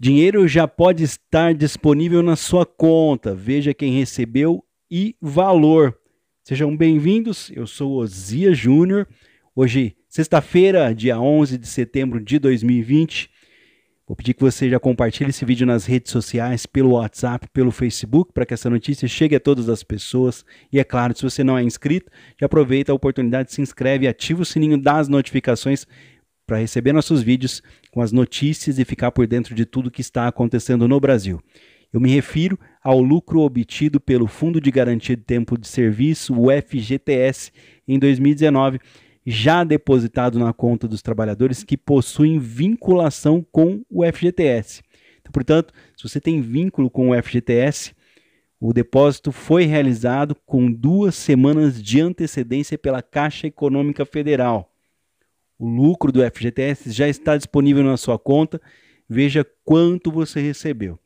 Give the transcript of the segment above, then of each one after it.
Dinheiro já pode estar disponível na sua conta. Veja quem recebeu e valor. Sejam bem-vindos. Eu sou Ozia Júnior. Hoje, sexta-feira, dia 11 de setembro de 2020. Vou pedir que você já compartilhe esse vídeo nas redes sociais, pelo WhatsApp, pelo Facebook, para que essa notícia chegue a todas as pessoas. E é claro, se você não é inscrito, já aproveita a oportunidade, se inscreve e ativa o sininho das notificações para receber nossos vídeos com as notícias e ficar por dentro de tudo que está acontecendo no Brasil. Eu me refiro ao lucro obtido pelo Fundo de Garantia de Tempo de Serviço, o FGTS, em 2019, já depositado na conta dos trabalhadores que possuem vinculação com o FGTS. Então, portanto, se você tem vínculo com o FGTS, o depósito foi realizado com duas semanas de antecedência pela Caixa Econômica Federal. O lucro do FGTS já está disponível na sua conta. Veja quanto você recebeu.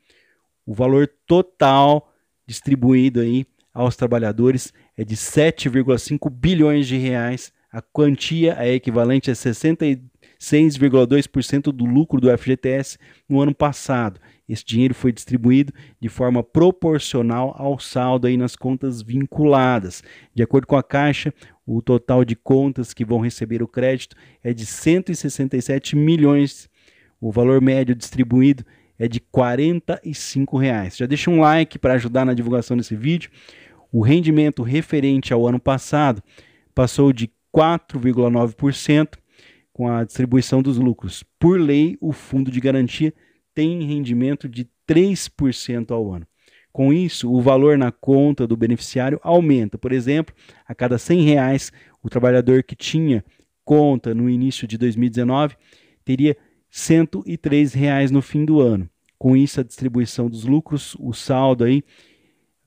O valor total distribuído aí aos trabalhadores é de 7,5 bilhões de reais. A quantia é equivalente a 63 6,2% do lucro do FGTS no ano passado. Esse dinheiro foi distribuído de forma proporcional ao saldo aí nas contas vinculadas. De acordo com a Caixa, o total de contas que vão receber o crédito é de 167 milhões. O valor médio distribuído é de R$ reais. Já deixa um like para ajudar na divulgação desse vídeo. O rendimento referente ao ano passado passou de 4,9% com a distribuição dos lucros. Por lei, o fundo de garantia tem rendimento de 3% ao ano. Com isso, o valor na conta do beneficiário aumenta. Por exemplo, a cada R$ 100, reais, o trabalhador que tinha conta no início de 2019 teria R$ 103 reais no fim do ano. Com isso, a distribuição dos lucros, o saldo aí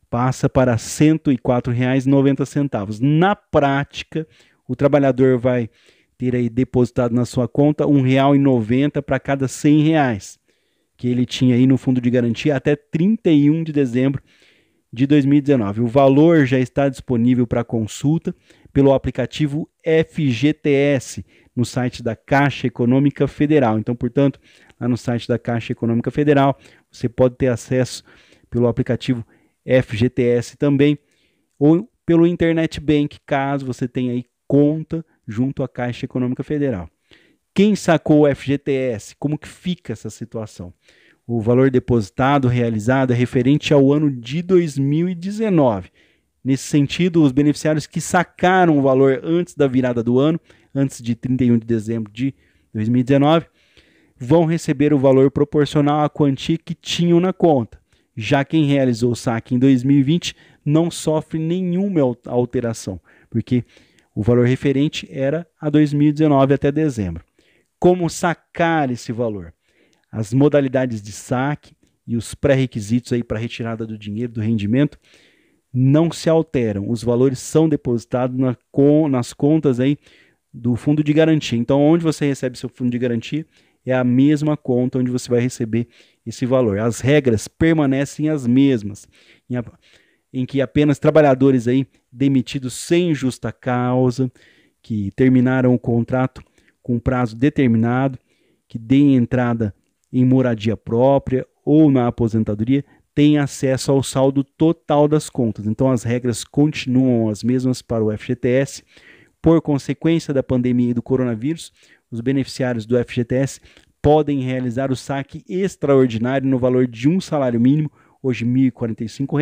passa para R$ 104,90. Na prática, o trabalhador vai ter aí depositado na sua conta um real e noventa para cada cem reais que ele tinha aí no fundo de garantia até 31 de dezembro de 2019. O valor já está disponível para consulta pelo aplicativo FGTS no site da Caixa Econômica Federal. Então, portanto, lá no site da Caixa Econômica Federal, você pode ter acesso pelo aplicativo FGTS também ou pelo Internet Bank, caso você tenha aí conta junto à Caixa Econômica Federal. Quem sacou o FGTS? Como que fica essa situação? O valor depositado realizado é referente ao ano de 2019. Nesse sentido, os beneficiários que sacaram o valor antes da virada do ano, antes de 31 de dezembro de 2019, vão receber o valor proporcional à quantia que tinham na conta. Já quem realizou o saque em 2020 não sofre nenhuma alteração, porque o valor referente era a 2019 até dezembro. Como sacar esse valor? As modalidades de saque e os pré-requisitos aí para retirada do dinheiro do rendimento não se alteram. Os valores são depositados na, com, nas contas aí do fundo de garantia. Então, onde você recebe seu fundo de garantia é a mesma conta onde você vai receber esse valor. As regras permanecem as mesmas em que apenas trabalhadores aí demitidos sem justa causa, que terminaram o contrato com prazo determinado, que deem entrada em moradia própria ou na aposentadoria, têm acesso ao saldo total das contas. Então as regras continuam as mesmas para o FGTS. Por consequência da pandemia e do coronavírus, os beneficiários do FGTS podem realizar o saque extraordinário no valor de um salário mínimo, hoje R$ 1.045,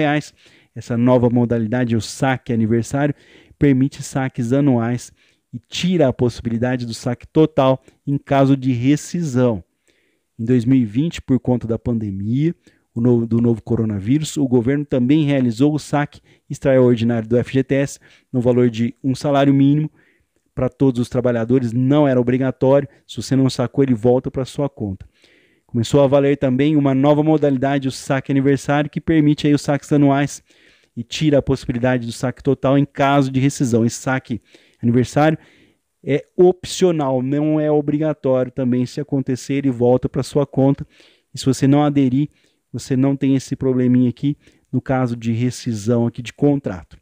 essa nova modalidade, o saque aniversário, permite saques anuais e tira a possibilidade do saque total em caso de rescisão. Em 2020, por conta da pandemia novo, do novo coronavírus, o governo também realizou o saque extraordinário do FGTS no valor de um salário mínimo para todos os trabalhadores, não era obrigatório, se você não sacou, ele volta para sua conta. Começou a valer também uma nova modalidade, o saque aniversário, que permite aí os saques anuais e tira a possibilidade do saque total em caso de rescisão. Esse saque aniversário é opcional, não é obrigatório também. Se acontecer, e volta para sua conta. E se você não aderir, você não tem esse probleminha aqui no caso de rescisão aqui de contrato.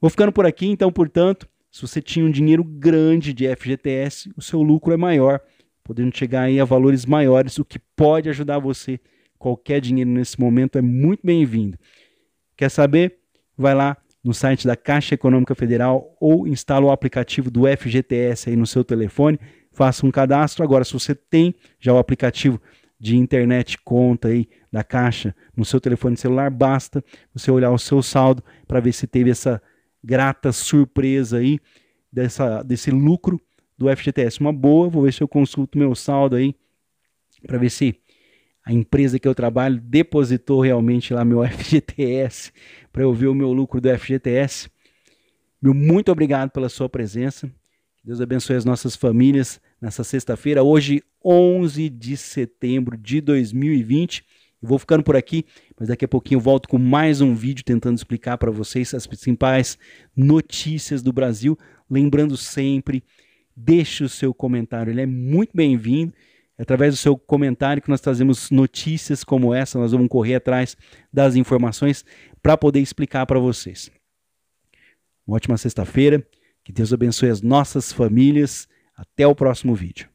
Vou ficando por aqui, então, portanto, se você tinha um dinheiro grande de FGTS, o seu lucro é maior, podendo chegar aí a valores maiores, o que pode ajudar você. Qualquer dinheiro nesse momento é muito bem-vindo. Quer saber? Vai lá no site da Caixa Econômica Federal ou instala o aplicativo do FGTS aí no seu telefone, faça um cadastro. Agora, se você tem já o aplicativo de internet conta aí da Caixa no seu telefone celular, basta você olhar o seu saldo para ver se teve essa grata surpresa aí dessa, desse lucro do FGTS. Uma boa, vou ver se eu consulto meu saldo aí para ver se a empresa que eu trabalho depositou realmente lá meu FGTS para eu ver o meu lucro do FGTS. Meu muito obrigado pela sua presença. Deus abençoe as nossas famílias nessa sexta-feira, hoje 11 de setembro de 2020. Eu vou ficando por aqui, mas daqui a pouquinho eu volto com mais um vídeo tentando explicar para vocês as principais notícias do Brasil. Lembrando sempre, deixe o seu comentário, ele é muito bem-vindo através do seu comentário que nós trazemos notícias como essa, nós vamos correr atrás das informações para poder explicar para vocês. Uma ótima sexta-feira, que Deus abençoe as nossas famílias. Até o próximo vídeo.